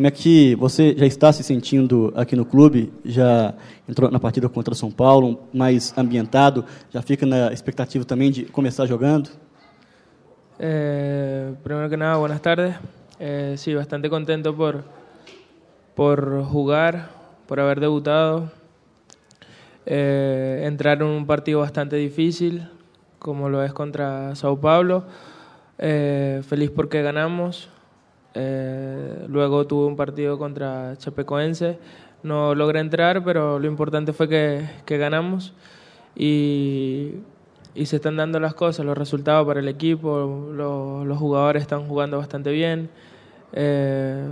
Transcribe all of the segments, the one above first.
Como é que você já está se sentindo aqui no clube? Já entrou na partida contra o São Paulo, mais ambientado? Já fica na expectativa também de começar jogando? Eh, Primeiro que nada, buenas tardes. Sim, eh, sí, bastante contento por, por jogar, por ter debutado. Eh, entrar em um partido bastante difícil, como lo es contra São Paulo. feliz porque ganamos, Eh, luego tuve un partido contra Chapecoense. No logré entrar, pero lo importante fue que, que ganamos. Y, se están dando las cosas, los resultados para el equipo, los jugadores están jugando bastante bien, eh,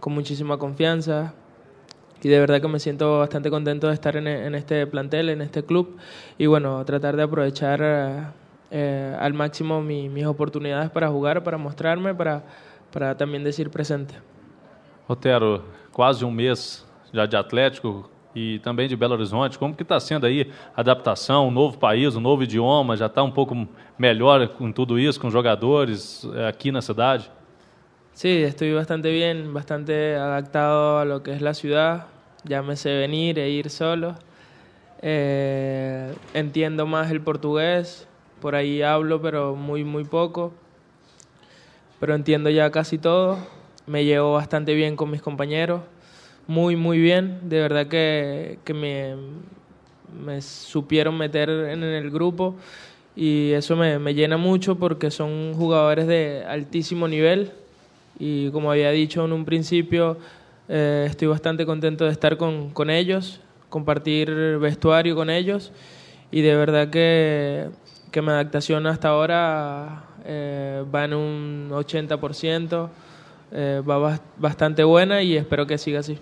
con muchísima confianza. Y de verdad que me siento bastante contento de estar en, este plantel, en este club. Y bueno, tratar de aprovechar eh, al máximo mis oportunidades para jugar, para mostrarme, para para também deixar presente. Otero, quase um mês já de Atlético e também de Belo Horizonte. Como que está sendo aí a adaptação, um novo país, um novo idioma? Já está um pouco melhor com tudo isso, com jogadores eh, aqui na cidade? Sí, estou bastante bem, bastante adaptado a lo que é a cidade. Já me sé venir e ir solo. Eh, mais o português. por aí, hablo, pero muy, muy poco. pero entiendo ya casi todo. Me llevo bastante bien con mis compañeros, muy, muy bien. De verdad que, que me, me, supieron meter en el grupo y eso me, me llena mucho porque son jugadores de altísimo nivel y como había dicho en un principio, eh, estoy bastante contento de estar con, con, ellos, compartir vestuario con ellos y de verdad que, que mi adaptación hasta ahora eh, va en un 80%, eh, va bastante buena y espero que siga así.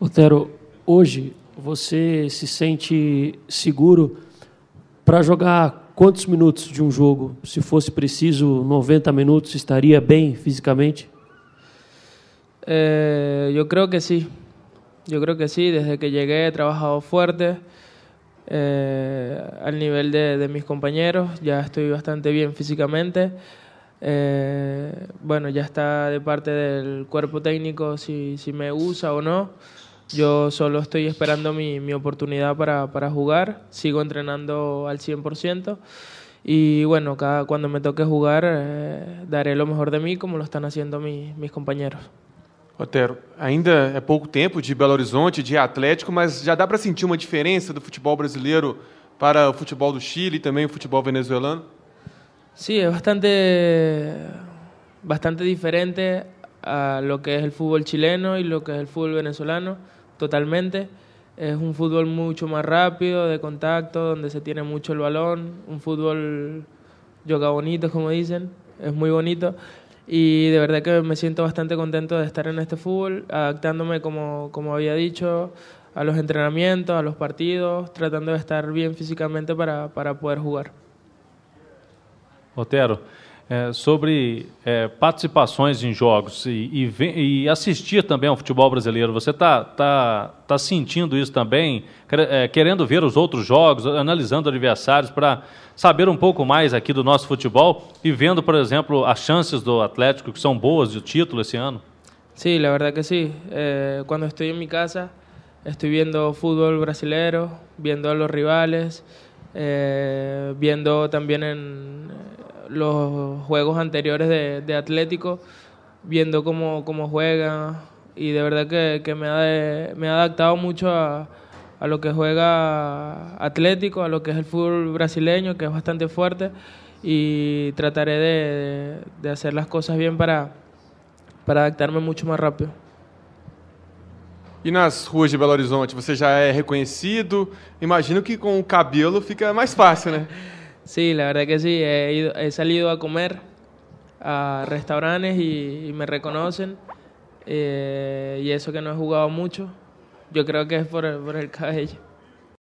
Otero, hoje você se sente seguro para jogar quantos minutos de um jogo? Se fosse preciso 90 minutos, estaria bem fisicamente? Eh, yo creo que sí. Yo creo que sí. Desde que llegué he trabajado fuerte. eh, al nivel de, de, mis compañeros, ya estoy bastante bien físicamente. Eh, bueno, ya está de parte del cuerpo técnico si, si me usa o no. Yo solo estoy esperando mi, mi oportunidad para, para, jugar, sigo entrenando al 100% y bueno, cada, cuando me toque jugar eh, daré lo mejor de mí como lo están haciendo mis mis compañeros. Otero, ainda é pouco tempo de Belo Horizonte, de Atlético, mas já dá para sentir uma diferença do futebol brasileiro para o futebol do Chile e também o futebol venezuelano? Sim, é bastante, bastante diferente a lo que é o futebol chileno e lo que é o futebol venezuelano, totalmente. É um futebol muito mais rápido, de contacto, onde se tem muito o balão, um futebol joga bonito, como dizem. É muito bonito. y de verdad que me siento bastante contento de estar en este fútbol, adaptándome como, había dicho a los entrenamientos, a los partidos, tratando de estar bien físicamente para, poder jugar. Otero, é, sobre é, participações em jogos e, e, e, assistir também ao futebol brasileiro. Você está tá, tá sentindo isso também, é, querendo ver os outros jogos, analisando adversários para saber um pouco mais aqui do nosso futebol e vendo por exemplo as chances do Atlético, que são boas de título esse ano sim Sí, verdade é que sí. Eh, estou em minha casa, estou vendo o futebol brasileiro, a los rivales, eh, viendo también en, los juegos anteriores de, Atlético, viendo cómo, cómo juega y de verdad que, me, ha me adaptado mucho a, a lo que juega Atlético, a lo que es el fútbol brasileño, que es bastante fuerte, y trataré de, de hacer las cosas bien para, para adaptarme mucho más rápido. y e nas ruas de Belo Horizonte, ¿usted ya es reconhecido? Imagino que con o cabelo fica más fácil, né? Sí, la verdad que sí. He, he salido a comer a restaurantes y, me reconocen. Eh, y eso que no he jugado mucho, yo creo que es por, por el cabello.